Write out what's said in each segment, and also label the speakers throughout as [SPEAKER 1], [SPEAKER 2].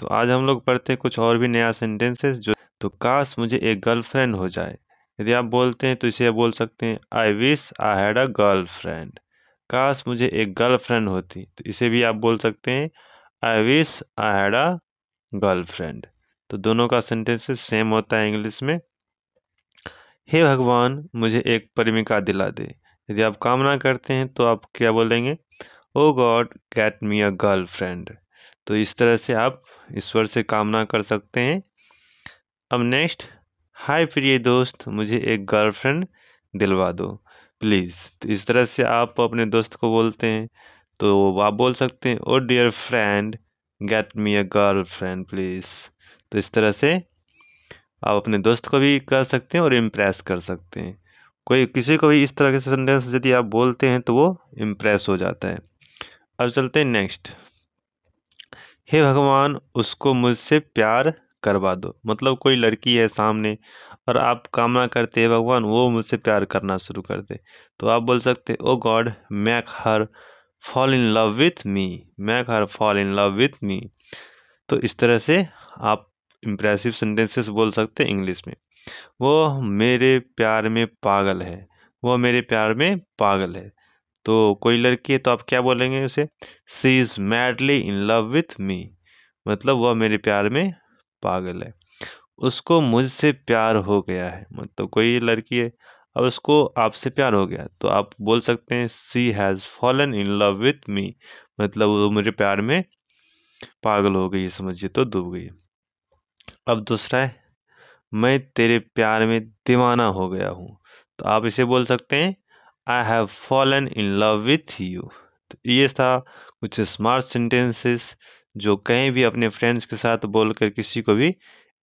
[SPEAKER 1] तो आज हम लोग पढ़ते हैं कुछ और भी नया सेंटेंसेस जो तो काश मुझे एक गर्लफ्रेंड हो जाए यदि आप बोलते हैं तो इसे बोल सकते हैं I wish I had a girlfriend काश मुझे एक गर्लफ्रेंड होती तो इसे भी आप बोल सकते हैं I wish I had a girlfriend तो दोनों का सेंटेंसेस सेम होता है इंग्लिश में हे भगवान मुझे एक प्रेमिका दिला दे यदि आप कामना करते हैं तो आप क्या बोलेंगे oh God get me a girl friend तो इस तरह से आप ईश्वर से कामना कर सकते हैं अब नेक्स्ट हाय प्रिय दोस्त मुझे एक गर्लफ्रेंड दिलवा दो प्लीज़ तो इस तरह से आप अपने दोस्त को बोलते हैं तो आप बोल सकते हैं oh dear friend get me a girl friend please तो इस तरह से आप अपने दोस्त को भी कर सकते हैं और इम्प्रेस कर सकते हैं कोई किसी को भी इस तरह के सेंटेंस यदि आप बोलते हैं तो वो इम्प्रेस हो जाता है अब चलते हैं नेक्स्ट हे भगवान उसको मुझसे प्यार करवा दो मतलब कोई लड़की है सामने और आप कामना करते हैं भगवान वो मुझसे प्यार करना शुरू कर दे तो आप बोल सकते oh God make her fall in love with me make her fall in love with me तो इस तरह से आप इम्प्रेसिव सेंटेंसेस बोल सकते हैं इंग्लिश में वो मेरे प्यार में पागल है वो मेरे प्यार में पागल है तो कोई लड़की है तो आप क्या बोलेंगे उसे she is madly in love with me मतलब वह मेरे प्यार में पागल है उसको मुझसे प्यार हो गया है मतलब कोई लड़की है अब उसको आपसे प्यार हो गया तो आप बोल सकते हैं she has fallen in love with me मतलब वो मेरे प्यार में पागल हो गई समझिए तो डूब गई अब दूसरा है मैं तेरे प्यार में दीवाना हो गया हूँ तो आप इसे बोल सकते हैं I have fallen in love with you तो ये था कुछ स्मार्ट सेंटेंसेस जो कहीं भी अपने फ्रेंड्स के साथ बोलकर किसी को भी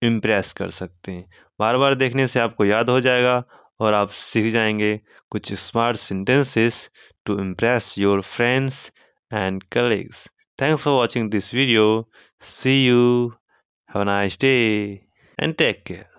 [SPEAKER 1] इम्प्रेस कर सकते हैं बार बार देखने से आपको याद हो जाएगा और आप सीख जाएंगे कुछ smart sentences to impress your friends and colleagues thanks for watching this video see you have nice day and take care